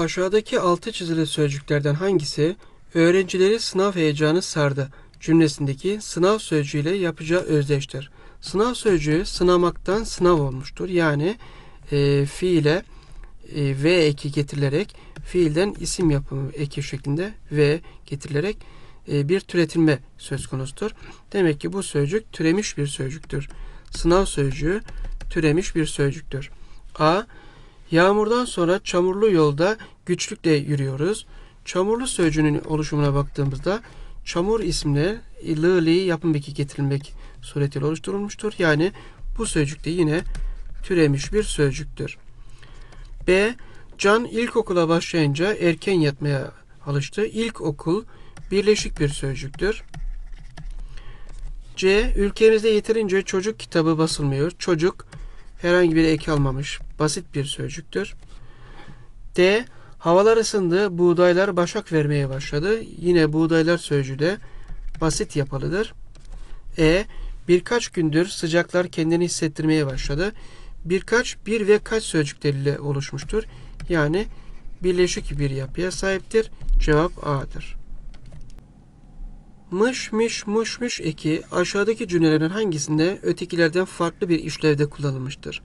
Aşağıdaki altı çizili sözcüklerden hangisi öğrencileri sınav heyecanı sardı cümlesindeki sınav sözcüğüyle yapacağı özdeştir. Sınav sözcüğü sınamaktan sınav olmuştur. Yani e, fiile e, V eki getirilerek fiilden isim yapımı eki şeklinde V getirilerek e, bir türetilme söz konusudur. Demek ki bu sözcük türemiş bir sözcüktür. Sınav sözcüğü türemiş bir sözcüktür. A Yağmurdan sonra çamurlu yolda güçlükle yürüyoruz. Çamurlu sözcüğünün oluşumuna baktığımızda çamur isimli lığli yapım beki getirilmek suretiyle oluşturulmuştur. Yani bu sözcük de yine türemiş bir sözcüktür. B. Can ilkokula başlayınca erken yatmaya alıştı. İlkokul birleşik bir sözcüktür. C. Ülkemizde yeterince çocuk kitabı basılmıyor. Çocuk herhangi bir ek almamış basit bir sözcüktür. D. Havalar ısındı, buğdaylar başak vermeye başladı. Yine buğdaylar sözcüğü de basit yapılıdır. E. Birkaç gündür sıcaklar kendini hissettirmeye başladı. Birkaç, bir ve kaç sözcükleriyle oluşmuştur. Yani birleşik bir yapıya sahiptir. Cevap A'dır. Mış mış mış mış eki aşağıdaki cümlelerin hangisinde ötekilerden farklı bir işlevde kullanılmıştır?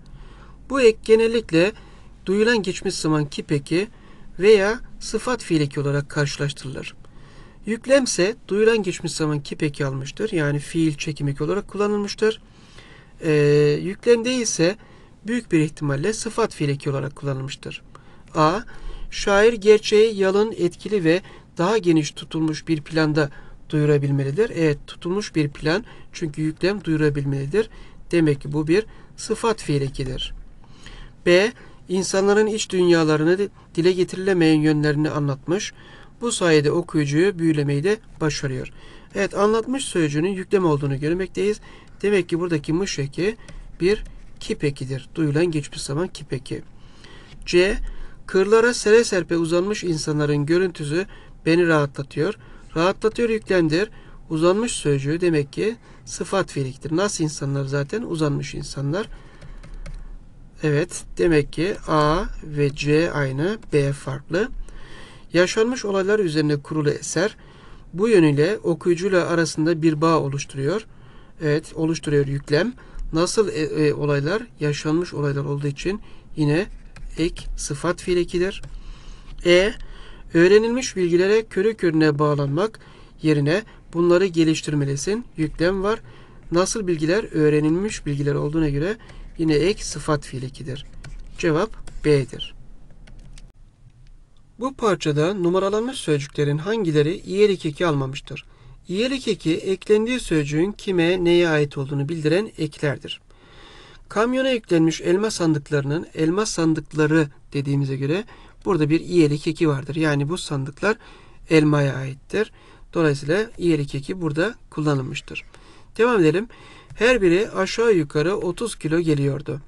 Bu ek genellikle duyulan geçmiş zaman eki veya sıfat fiil eki olarak karşılaştırılır. Yüklemse duyulan geçmiş zaman kipeki almıştır. Yani fiil çekim eki olarak kullanılmıştır. Ee, yüklemde ise büyük bir ihtimalle sıfat fiil eki olarak kullanılmıştır. A. Şair gerçeği yalın, etkili ve daha geniş tutulmuş bir planda duyurabilmelidir. Evet tutulmuş bir plan çünkü yüklem duyurabilmelidir. Demek ki bu bir sıfat fiilikidir. B. İnsanların iç dünyalarını dile getirilemeyen yönlerini anlatmış. Bu sayede okuyucuyu büyülemeyi de başarıyor. Evet anlatmış sözcüğünün yüklem olduğunu görmekteyiz. Demek ki buradaki mış bir kipekidir. Duyulan geçmiş zaman kipeki. C. Kırlara sere serpe uzanmış insanların görüntüsü beni rahatlatıyor. Rahatlatıyor yüklemdir. Uzanmış sözcüğü demek ki sıfat fiiliktir. Nasıl insanlar zaten? Uzanmış insanlar. Evet. Demek ki A ve C aynı. B farklı. Yaşanmış olaylar üzerine kurulu eser. Bu yönüyle okuyucuyla arasında bir bağ oluşturuyor. Evet. Oluşturuyor yüklem. Nasıl e, e, olaylar? Yaşanmış olaylar olduğu için yine ek sıfat fiilikidir. E Öğrenilmiş bilgilere körü körüne bağlanmak yerine bunları geliştirmelisin. Yüklem var. Nasıl bilgiler öğrenilmiş bilgiler olduğuna göre yine ek sıfat fiil ekidir. Cevap B'dir. Bu parçada numaralanmış sözcüklerin hangileri iyelik eki almamıştır? İyelik eki eklendiği sözcüğün kime neye ait olduğunu bildiren eklerdir. Kamyona yüklenmiş elma sandıklarının elma sandıkları dediğimize göre Burada bir iyelik eki vardır. Yani bu sandıklar elmaya aittir. Dolayısıyla iyelik eki burada kullanılmıştır. Devam edelim. Her biri aşağı yukarı 30 kilo geliyordu.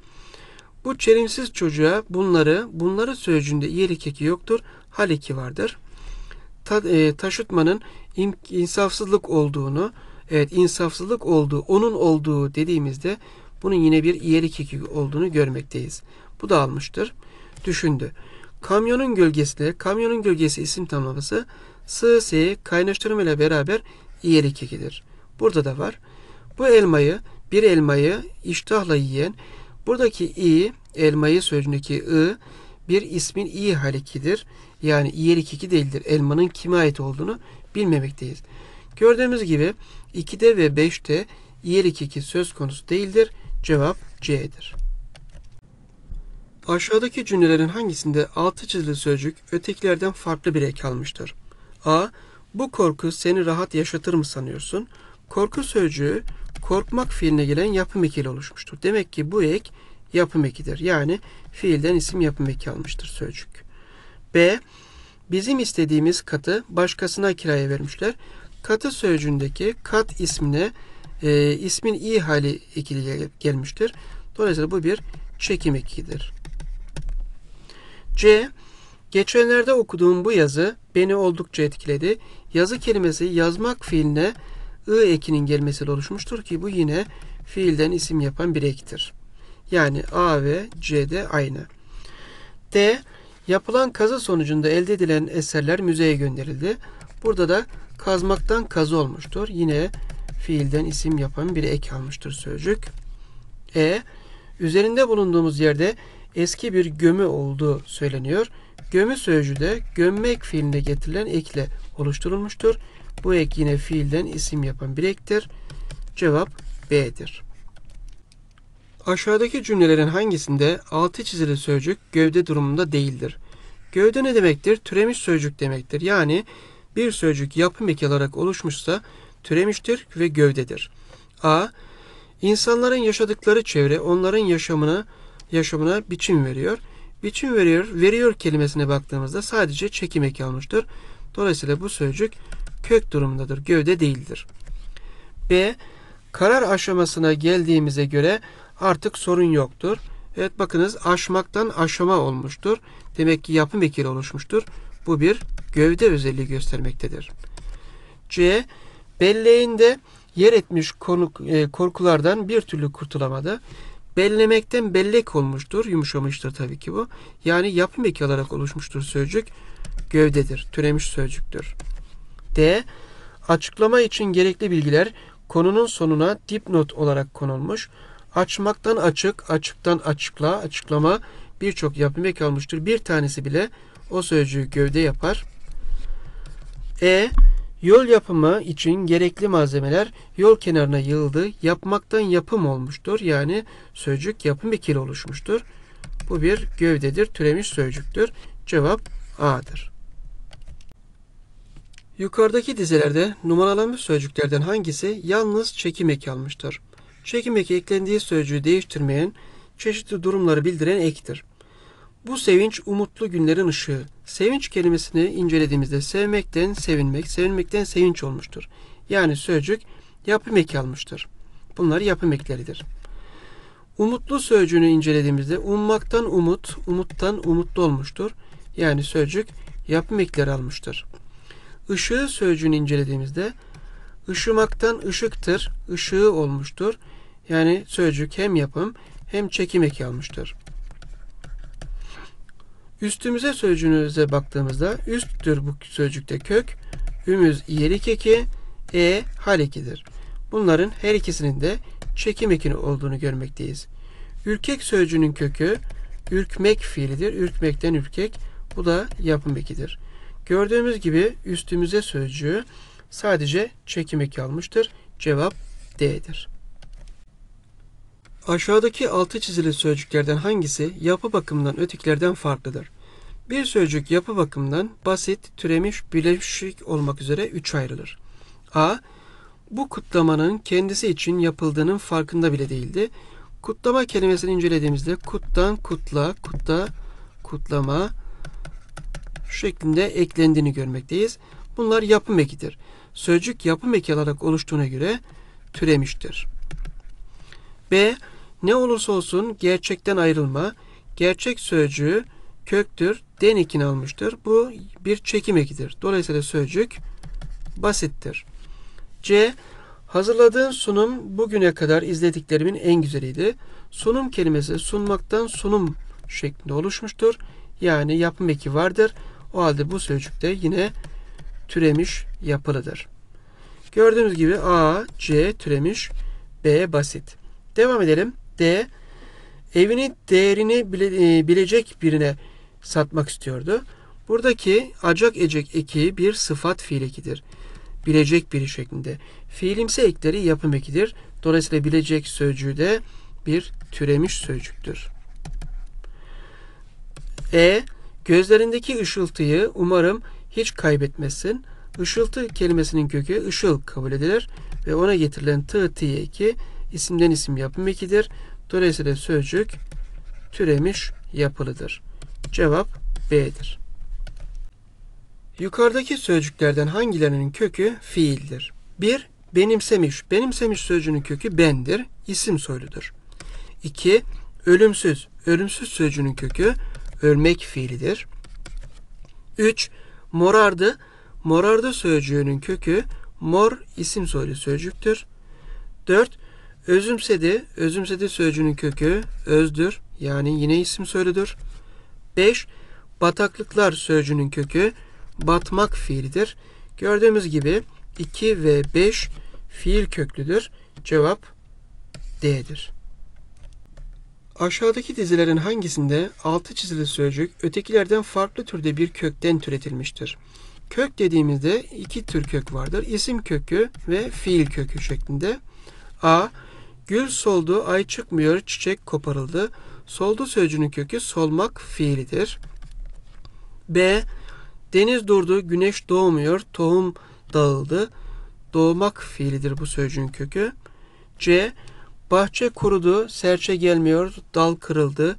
Bu çelimsiz çocuğa bunları, bunları sözcüğünde iyilik eki yoktur, hal eki vardır. Ta, e, taşıtmanın in, insafsızlık olduğunu, evet insafsızlık olduğu, onun olduğu dediğimizde bunun yine bir iyilik eki olduğunu görmekteyiz. Bu da almıştır. Düşündü. Kamyonun gölgesi de kamyonun gölgesi isim tamlaması sığ kaynaştırma ile beraber iyilik kekidir. Burada da var. Bu elmayı bir elmayı iştahla yiyen buradaki i elmayı sözcüğündeki i bir ismin i halikidir. Yani iyilik iki değildir. Elmanın kime ait olduğunu bilmemekteyiz. Gördüğümüz gibi 2'de ve 5'te iyilik iki söz konusu değildir. Cevap C'dir. Aşağıdaki cümlelerin hangisinde altı çizili sözcük ötekilerden farklı bir ek almıştır? A. Bu korku seni rahat yaşatır mı sanıyorsun? Korku sözcüğü korkmak fiiline gelen yapım ekiyle oluşmuştur. Demek ki bu ek yapım ekidir. Yani fiilden isim yapım eki almıştır sözcük. B. Bizim istediğimiz katı başkasına kiraya vermişler. Katı sözcüğündeki kat ismine e, ismin i hali ekili gelmiştir. Dolayısıyla bu bir çekim ekidir. C. Geçenlerde okuduğum bu yazı beni oldukça etkiledi. Yazı kelimesi yazmak fiiline ı ekinin gelmesiyle oluşmuştur ki bu yine fiilden isim yapan bir ektir. Yani A ve C de aynı. D. Yapılan kazı sonucunda elde edilen eserler müzeye gönderildi. Burada da kazmaktan kazı olmuştur. Yine fiilden isim yapan bir ek almıştır sözcük. E. Üzerinde bulunduğumuz yerde eski bir gömü olduğu söyleniyor. Gömü sözcüğü de gömmek fiilinde getirilen ekle oluşturulmuştur. Bu ek yine fiilden isim yapan bir ektir. Cevap B'dir. Aşağıdaki cümlelerin hangisinde altı çizili sözcük gövde durumunda değildir? Gövde ne demektir? Türemiş sözcük demektir. Yani bir sözcük yapım eki olarak oluşmuşsa türemiştir ve gövdedir. A. İnsanların yaşadıkları çevre onların yaşamını yaşamına biçim veriyor. Biçim veriyor, veriyor kelimesine baktığımızda sadece çekim eki almıştır. Dolayısıyla bu sözcük kök durumundadır, gövde değildir. B. Karar aşamasına geldiğimize göre artık sorun yoktur. Evet bakınız aşmaktan aşama olmuştur. Demek ki yapım ekiyle oluşmuştur. Bu bir gövde özelliği göstermektedir. C. Belleğinde yer etmiş e, korkulardan bir türlü kurtulamadı. Bellemekten bellek olmuştur. Yumuşamıştır tabii ki bu. Yani yapım eki olarak oluşmuştur sözcük. Gövdedir. Türemiş sözcüktür. D. Açıklama için gerekli bilgiler konunun sonuna dipnot olarak konulmuş. Açmaktan açık, açıktan açıkla, açıklama birçok yapım eki almıştır. Bir tanesi bile o sözcüğü gövde yapar. E Yol yapımı için gerekli malzemeler yol kenarına yığıldı. Yapmaktan yapım olmuştur. Yani sözcük yapım ikili oluşmuştur. Bu bir gövdedir, türemiş sözcüktür. Cevap A'dır. Yukarıdaki dizelerde numaralanmış sözcüklerden hangisi yalnız çekim eki almıştır? Çekim eki eklendiği sözcüğü değiştirmeyen, çeşitli durumları bildiren ektir. Bu sevinç umutlu günlerin ışığı. Sevinç kelimesini incelediğimizde sevmekten sevinmek, sevinmekten sevinç olmuştur. Yani sözcük yapım eki almıştır. Bunlar yapım ekleridir. Umutlu sözcüğünü incelediğimizde ummaktan umut, umuttan umutlu olmuştur. Yani sözcük yapım ekleri almıştır. Işığı sözcüğünü incelediğimizde ışımaktan ışıktır, ışığı olmuştur. Yani sözcük hem yapım hem çekim eki almıştır. Üstümüze sözcüğümüze baktığımızda üsttür bu sözcükte kök. Ümüz iyelik eki, e halekidir. Bunların her ikisinin de çekim ekini olduğunu görmekteyiz. Ürkek sözcüğünün kökü ürkmek fiilidir. Ürkmekten ürkek. Bu da yapım ekidir. Gördüğümüz gibi üstümüze sözcüğü sadece çekim eki almıştır. Cevap D'dir. Aşağıdaki altı çizili sözcüklerden hangisi yapı bakımından ötekilerden farklıdır? Bir sözcük yapı bakımından basit, türemiş, bileşik olmak üzere üç ayrılır. A. Bu kutlamanın kendisi için yapıldığının farkında bile değildi. Kutlama kelimesini incelediğimizde kuttan kutla, kutta, kutlama şeklinde eklendiğini görmekteyiz. Bunlar yapım ekidir. Sözcük yapım eki olarak oluştuğuna göre türemiştir. B. Ne olursa olsun gerçekten ayrılma, gerçek sözcüğü köktür, den almıştır. Bu bir çekim ekidir. Dolayısıyla sözcük basittir. C. Hazırladığın sunum bugüne kadar izlediklerimin en güzeliydi. Sunum kelimesi sunmaktan sunum şeklinde oluşmuştur. Yani yapım eki vardır. O halde bu sözcük de yine türemiş yapılıdır. Gördüğünüz gibi A, C türemiş, B basit. Devam edelim de evini değerini bile, e, bilecek birine satmak istiyordu. Buradaki acak ecek eki bir sıfat fiil ekidir. Bilecek biri şeklinde. Fiilimse ekleri yapım ekidir. Dolayısıyla bilecek sözcüğü de bir türemiş sözcüktür. E. Gözlerindeki ışıltıyı umarım hiç kaybetmesin. Işıltı kelimesinin kökü ışıl kabul edilir ve ona getirilen tı tı eki isimden isim yapım ekidir. Dolayısıyla sözcük türemiş yapılıdır. Cevap B'dir. Yukarıdaki sözcüklerden hangilerinin kökü fiildir? 1. Benimsemiş. Benimsemiş sözcüğünün kökü bendir, isim soyludur. 2. Ölümsüz. Ölümsüz sözcüğünün kökü ölmek fiilidir. 3. Morardı. Morardı sözcüğünün kökü mor isim soylu sözcüktür. 4. Özümsedi, özümsedi sözcüğünün kökü özdür. Yani yine isim söylüdür. 5. Bataklıklar sözcüğünün kökü batmak fiilidir. Gördüğümüz gibi 2 ve 5 fiil köklüdür. Cevap D'dir. Aşağıdaki dizilerin hangisinde altı çizili sözcük ötekilerden farklı türde bir kökten türetilmiştir? Kök dediğimizde iki tür kök vardır. İsim kökü ve fiil kökü şeklinde. A. Gül soldu, ay çıkmıyor, çiçek koparıldı. Soldu sözcüğünün kökü solmak fiilidir. B. Deniz durdu, güneş doğmuyor, tohum dağıldı. Doğmak fiilidir bu sözcüğün kökü. C. Bahçe kurudu, serçe gelmiyor, dal kırıldı.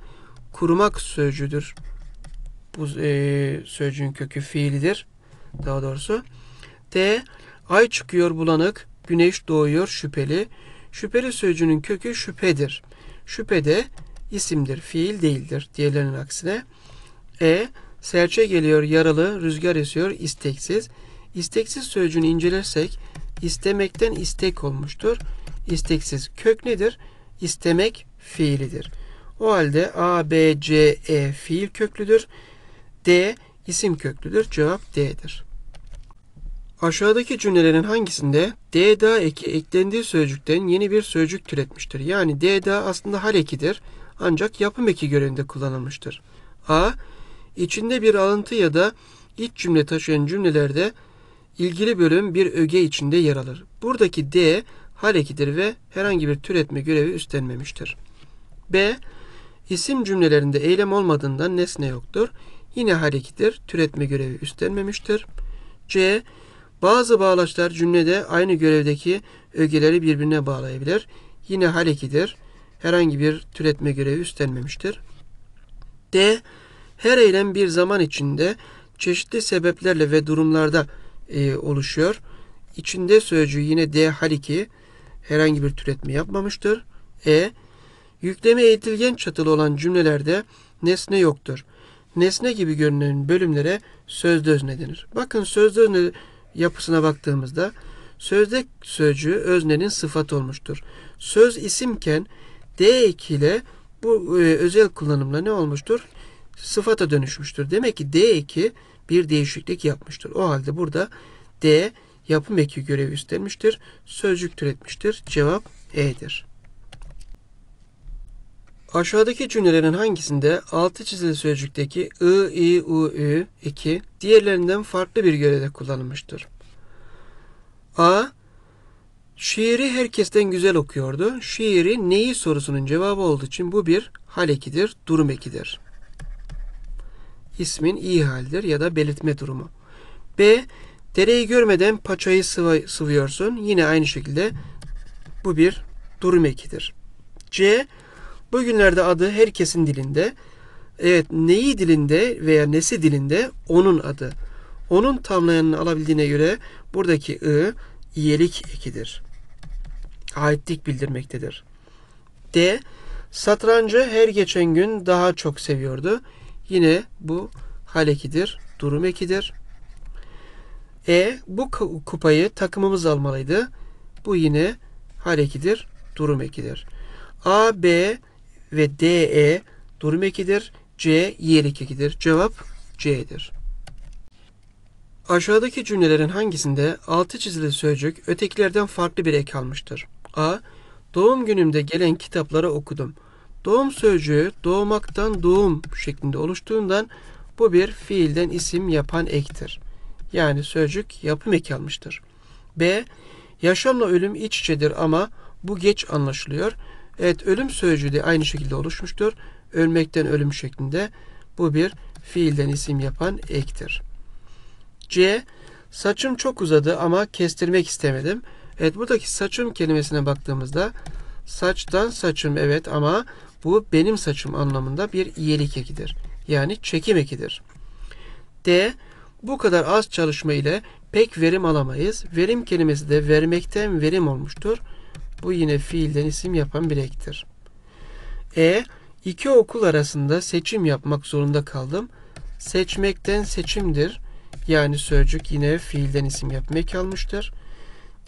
Kurumak sözcüdür. Bu e, sözcüğün kökü fiilidir. Daha doğrusu. D. Ay çıkıyor bulanık, güneş doğuyor şüpheli. Şüpheli sözcüğünün kökü şüphedir. Şüphe de isimdir, fiil değildir. Diğerlerinin aksine. E. Serçe geliyor, yaralı, rüzgar esiyor, isteksiz. İsteksiz sözcüğünü incelersek istemekten istek olmuştur. İsteksiz kök nedir? İstemek fiilidir. O halde A, B, C, E fiil köklüdür. D isim köklüdür. Cevap D'dir. Aşağıdaki cümlelerin hangisinde DDA eki eklendiği sözcükten yeni bir sözcük türetmiştir? Yani DDA aslında hal ekidir ancak yapım eki görevinde kullanılmıştır. A. İçinde bir alıntı ya da iç cümle taşıyan cümlelerde ilgili bölüm bir öge içinde yer alır. Buradaki D hal ekidir ve herhangi bir türetme görevi üstlenmemiştir. B. İsim cümlelerinde eylem olmadığından nesne yoktur. Yine hal ekidir, türetme görevi üstlenmemiştir. C. Bazı bağlaçlar cümlede aynı görevdeki ögeleri birbirine bağlayabilir. Yine halekidir. Herhangi bir türetme görevi üstlenmemiştir. D. Her eylem bir zaman içinde çeşitli sebeplerle ve durumlarda e, oluşuyor. İçinde sözcüğü yine D haliki herhangi bir türetme yapmamıştır. E. Yükleme eğitilgen çatılı olan cümlelerde nesne yoktur. Nesne gibi görünen bölümlere sözde özne denir. Bakın sözde özne yapısına baktığımızda sözde sözcüğü öznenin sıfat olmuştur. Söz isimken D ile bu e, özel kullanımla ne olmuştur? Sıfata dönüşmüştür. Demek ki D eki bir değişiklik yapmıştır. O halde burada D yapım eki görevi üstlenmiştir. Sözcük türetmiştir. Cevap E'dir. Aşağıdaki cümlelerin hangisinde altı çizili sözcükteki ı, i, u, ü, iki diğerlerinden farklı bir görevde kullanılmıştır? A. Şiiri herkesten güzel okuyordu. Şiiri neyi sorusunun cevabı olduğu için bu bir hal ekidir, durum ekidir. İsmin iyi haldir ya da belirtme durumu. B. Dereyi görmeden paçayı sıvı, sıvıyorsun. Yine aynı şekilde bu bir durum ekidir. C. Bugünlerde adı herkesin dilinde. Evet neyi dilinde veya nesi dilinde onun adı. Onun tamlayanını alabildiğine göre buradaki ı iyelik ekidir. Aitlik bildirmektedir. D. Satrancı her geçen gün daha çok seviyordu. Yine bu hal ekidir, durum ekidir. E. Bu kupayı takımımız almalıydı. Bu yine hal ekidir, durum ekidir. A, B, ve DE durum ekidir. C yer ekidir. Cevap C'dir. Aşağıdaki cümlelerin hangisinde altı çizili sözcük ötekilerden farklı bir ek almıştır? A. Doğum günümde gelen kitapları okudum. Doğum sözcüğü doğmaktan doğum şeklinde oluştuğundan bu bir fiilden isim yapan ektir. Yani sözcük yapım eki almıştır. B. Yaşamla ölüm iç içedir ama bu geç anlaşılıyor. Evet ölüm sözcüğü de aynı şekilde oluşmuştur. Ölmekten ölüm şeklinde bu bir fiilden isim yapan ektir. C. Saçım çok uzadı ama kestirmek istemedim. Evet buradaki saçım kelimesine baktığımızda saçtan saçım evet ama bu benim saçım anlamında bir iyilik ekidir. Yani çekim ekidir. D. Bu kadar az çalışma ile pek verim alamayız. Verim kelimesi de vermekten verim olmuştur. Bu yine fiilden isim yapan bir ektir. E. İki okul arasında seçim yapmak zorunda kaldım. Seçmekten seçimdir. Yani sözcük yine fiilden isim yapmaya kalmıştır.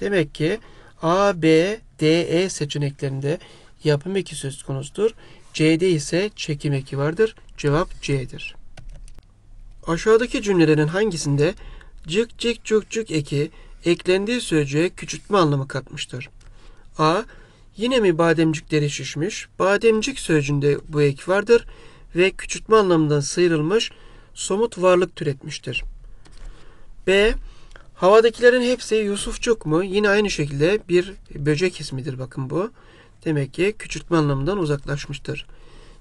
Demek ki A, B, D, E seçeneklerinde yapım eki söz konusudur. C'de ise çekim eki vardır. Cevap C'dir. Aşağıdaki cümlelerin hangisinde cık cık cuk cuk eki eklendiği sözcüğe küçültme anlamı katmıştır? A. Yine mi bademcikleri şişmiş? Bademcik sözcüğünde bu ek vardır ve küçültme anlamından sıyrılmış somut varlık türetmiştir. B. Havadakilerin hepsi Yusufçuk mu? Yine aynı şekilde bir böcek ismidir bakın bu. Demek ki küçültme anlamından uzaklaşmıştır.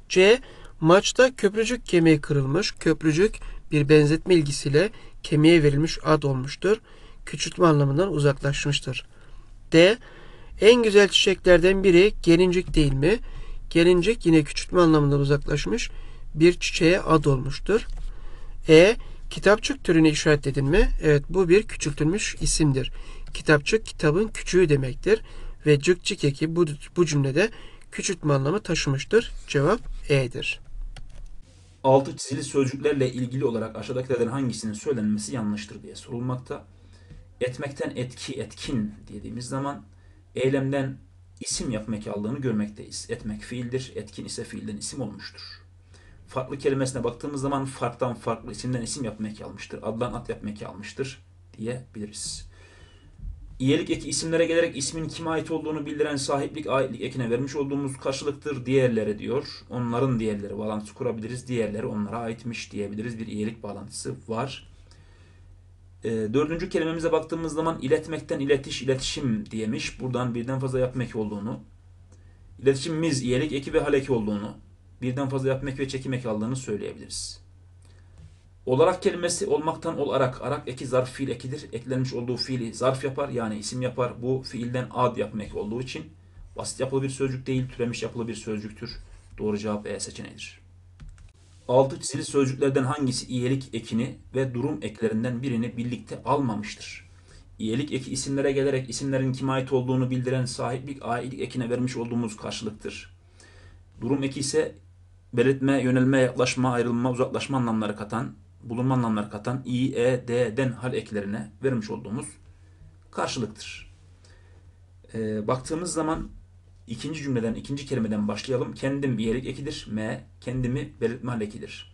C. Maçta köprücük kemiği kırılmış. Köprücük bir benzetme ilgisiyle kemiğe verilmiş ad olmuştur. Küçültme anlamından uzaklaşmıştır. D. En güzel çiçeklerden biri gelincik değil mi? Gelincik yine küçültme anlamında uzaklaşmış bir çiçeğe ad olmuştur. E. Kitapçık türünü işaretledin mi? Evet bu bir küçültülmüş isimdir. Kitapçık kitabın küçüğü demektir. Ve cıkçık eki bu, bu cümlede küçültme anlamı taşımıştır. Cevap E'dir. Altı çizili sözcüklerle ilgili olarak aşağıdakilerden hangisinin söylenmesi yanlıştır diye sorulmakta. Etmekten etki, etkin dediğimiz zaman eylemden isim yapmak yapmekallığını görmekteyiz. Etmek fiildir, etkin ise fiilden isim olmuştur. Farklı kelimesine baktığımız zaman farktan farklı, isimden isim yapmak almıştır. Addan at yapmak almıştır diyebiliriz. İyelik eki isimlere gelerek ismin kime ait olduğunu bildiren sahiplik aitlik ekine vermiş olduğumuz karşılıktır diğerlere diyor. Onların diğerleri bağlantısı kurabiliriz. Diğerleri onlara aitmiş diyebiliriz. Bir iyelik bağlantısı var. E, dördüncü kelimemize baktığımız zaman iletmekten iletiş, iletişim diyemiş. Buradan birden fazla yapmak olduğunu. İletişimimiz iyilik, eki ve haleki olduğunu. Birden fazla yapmak ve çekimek aldığını söyleyebiliriz. Olarak kelimesi olmaktan olarak. Arak eki zarf fiil ekidir. Eklenmiş olduğu fiili zarf yapar yani isim yapar. Bu fiilden ad yapmak olduğu için basit yapılı bir sözcük değil, türemiş yapılı bir sözcüktür. Doğru cevap E seçeneğidir altı çizili sözcüklerden hangisi iyilik ekini ve durum eklerinden birini birlikte almamıştır? İyilik eki isimlere gelerek isimlerin kime ait olduğunu bildiren sahiplik ailelik ekine vermiş olduğumuz karşılıktır. Durum eki ise belirtme, yönelme, yaklaşma, ayrılma, uzaklaşma anlamları katan, bulunma anlamları katan i, e, d, den hal eklerine vermiş olduğumuz karşılıktır. E, baktığımız zaman ikinci cümleden, ikinci kelimeden başlayalım. Kendim iyilik ekidir. M. Kendimi belirtme halekidir.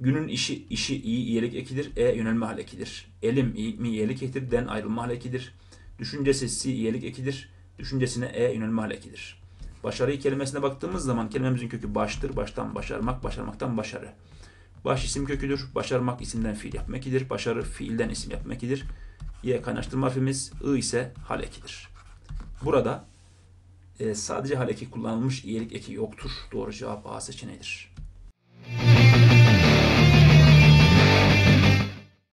Günün işi, işi iyi iyilik ekidir. E. Yönelme halekidir. Elim iyi, mi iyilik ekidir. Den ayrılma halekidir. Düşüncesi si iyilik ekidir. Düşüncesine e yönelme halekidir. Başarı kelimesine baktığımız zaman kelimemizin kökü baştır. Baştan başarmak, başarmaktan başarı. Baş isim köküdür. Başarmak isimden fiil yapmak idir. Başarı fiilden isim yapmak idir. Y kaynaştırma harfimiz. I ise halekidir. Burada e, sadece hareki kullanılmış iyilik eki yoktur. Doğru cevap A seçeneğidir.